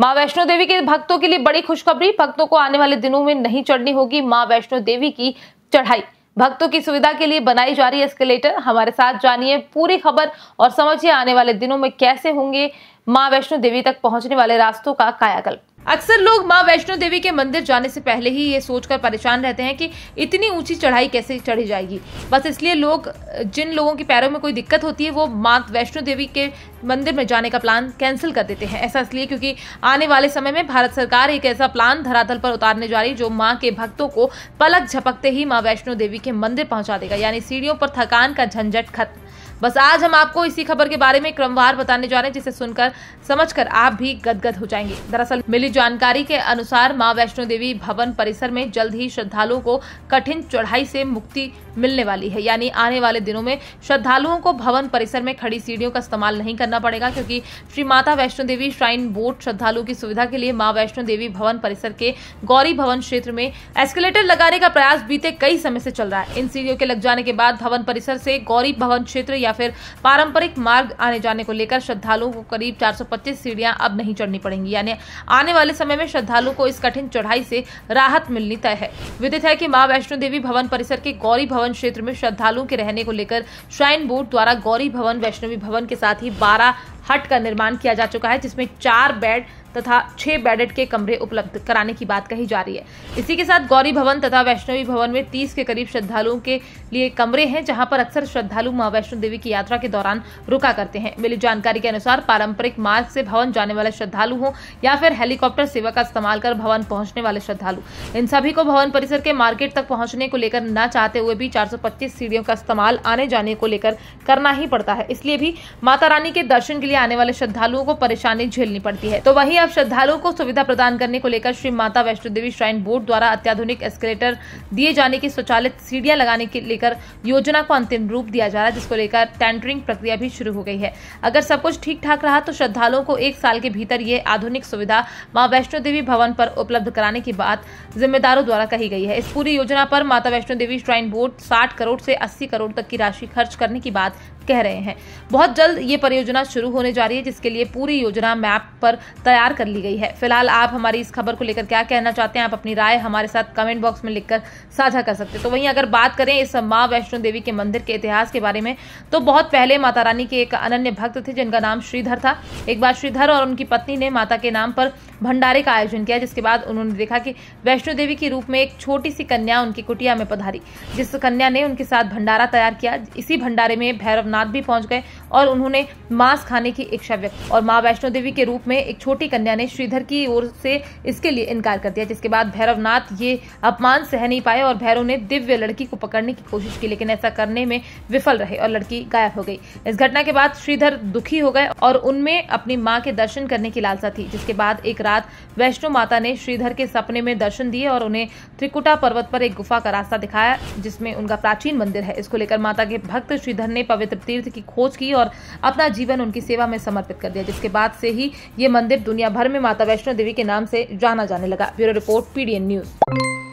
माँ वैष्णो देवी के भक्तों के लिए बड़ी खुशखबरी भक्तों को आने वाले दिनों में नहीं चढ़नी होगी माँ वैष्णो देवी की चढ़ाई भक्तों की सुविधा के लिए बनाई जा रही एस्केलेटर हमारे साथ जानिए पूरी खबर और समझिए आने वाले दिनों में कैसे होंगे माँ वैष्णो देवी तक पहुंचने वाले रास्तों का कायाकल्प अक्सर लोग माँ वैष्णो देवी के मंदिर जाने से पहले ही ये सोचकर परेशान रहते हैं कि इतनी ऊंची चढ़ाई कैसे चढ़ी जाएगी बस इसलिए लोग जिन लोगों के पैरों में कोई दिक्कत होती है वो माँ वैष्णो देवी के मंदिर में जाने का प्लान कैंसिल कर देते हैं ऐसा इसलिए क्योंकि आने वाले समय में भारत सरकार एक ऐसा प्लान धरातल पर उतारने जा रही जो माँ के भक्तों को पलक झपकते ही माँ वैष्णो देवी के मंदिर पहुँचा देगा यानी सीढ़ियों पर थकान का झंझट खत्म बस आज हम आपको इसी खबर के बारे में क्रमवार बताने जा रहे हैं जिसे सुनकर समझकर आप भी गदगद हो जाएंगे दरअसल मिली जानकारी के अनुसार माँ वैष्णो देवी भवन परिसर में जल्द ही श्रद्धालुओं को कठिन चढ़ाई से मुक्ति मिलने वाली है यानी आने वाले दिनों में श्रद्धालुओं को भवन परिसर में खड़ी सीढ़ियों का इस्तेमाल नहीं करना पड़ेगा क्योंकि श्री माता वैष्णो देवी श्राइन बोर्ड श्रद्धालुओं की सुविधा के लिए माँ वैष्णो देवी भवन परिसर के गौरी भवन क्षेत्र में एस्केलेटर लगाने का प्रयास बीते कई समय से चल रहा है इन सीढ़ियों के लग जाने के बाद भवन परिसर से गौरी भवन क्षेत्र या या फिर पारंपरिक मार्ग आने जाने को लेकर श्रद्धालुओं को करीब 425 सीढ़ियां अब नहीं चढ़नी पड़ेंगी यानी आने वाले समय में श्रद्धालुओं को इस कठिन चढ़ाई से राहत मिलनी तय है विदित है कि माँ वैष्णो देवी भवन परिसर के गौरी भवन क्षेत्र में श्रद्धालुओं के रहने को लेकर श्राइन बोर्ड द्वारा गौरी भवन वैष्णवी भवन के साथ ही बारह हट का निर्माण किया जा चुका है जिसमें चार बेड तथा छह बेडेड के कमरे उपलब्ध कराने की बात कही जा रही है इसी के साथ गौरी भवन तथा वैष्णवी भवन में तीस के करीब श्रद्धालुओं के लिए कमरे हैं जहां पर अक्सर श्रद्धालु माँ वैष्णो देवी की यात्रा के दौरान रुका करते हैं मिली जानकारी के अनुसार पारंपरिक मार्ग से भवन जाने वाले श्रद्धालु हों या फिर हेलीकॉप्टर सेवा का इस्तेमाल कर भवन पहुंचने वाले श्रद्धालु इन सभी को भवन परिसर के मार्केट तक पहुंचने को लेकर न चाहते हुए भी चार सीढ़ियों का इस्तेमाल आने जाने को लेकर करना ही पड़ता है इसलिए भी माता रानी के दर्शन के लिए आने वाले श्रद्धालुओं को परेशानी झेलनी पड़ती है तो वही अब श्रद्धालुओं को सुविधा प्रदान करने को लेकर श्री माता वैष्णो देवी श्राइन बोर्ड द्वारा अत्याधुनिक एस्केलेटर दिए जाने की स्वचालित सीढ़ियां लगाने के लेकर योजना को अंतिम रूप दिया जा रहा है जिसको लेकर टेंडरिंग प्रक्रिया भी शुरू हो गई है अगर सब कुछ ठीक ठाक रहा तो श्रद्धालुओं को एक साल के भीतर ये आधुनिक सुविधा माँ वैष्णो देवी भवन पर उपलब्ध कराने की बात जिम्मेदारों द्वारा कही गई है इस पूरी योजना पर माता वैष्णो देवी श्राइन बोर्ड साठ करोड़ से अस्सी करोड़ तक की राशि खर्च करने की बात कह रहे हैं बहुत जल्द ये परियोजना शुरू होने होने जा रही है जिसके लिए पूरी योजना मैप पर तैयार कर ली गई है फिलहाल आप हमारी इस खबर को लेकर क्या कहना चाहते हैं आप अपनी राय हमारे साथ कमेंट बॉक्स में लिखकर साझा कर सकते हैं तो वहीं अगर बात करें इस माँ वैष्णो देवी के मंदिर के इतिहास के बारे में तो बहुत पहले माता रानी के एक अनन्य भक्त थे जिनका नाम श्रीधर था एक बार श्रीधर और उनकी पत्नी ने माता के नाम पर भंडारे का आयोजन किया जिसके बाद उन्होंने देखा कि वैष्णो देवी के रूप में एक छोटी सी कन्या उनकी कुटिया में पधारी जिस कन्या ने उनके साथ भंडारा तैयार किया इसी भंडारे में भैरवनाथ भी पहुंच गए और उन्होंने मांस खाने की इच्छा व्यक्त और माँ वैष्णो देवी के रूप में एक छोटी कन्या ने श्रीधर की ओर से इसके लिए इनकार कर दिया जिसके बाद भैरवनाथ ये अपमान सह नहीं पाए और भैरव ने दिव्य लड़की को पकड़ने की कोशिश की लेकिन ऐसा करने में विफल रहे और लड़की गायब हो गई इस घटना के बाद श्रीधर दुखी हो गए और उनमें अपनी माँ के दर्शन करने की लालसा थी जिसके बाद एक साथ वैष्णो माता ने श्रीधर के सपने में दर्शन दिए और उन्हें त्रिकुटा पर्वत पर एक गुफा का रास्ता दिखाया जिसमें उनका प्राचीन मंदिर है इसको लेकर माता के भक्त श्रीधर ने पवित्र तीर्थ की खोज की और अपना जीवन उनकी सेवा में समर्पित कर दिया जिसके बाद से ही ये मंदिर दुनिया भर में माता वैष्णो देवी के नाम से जाना जाने लगा ब्यूरो रिपोर्ट पीडीएन न्यूज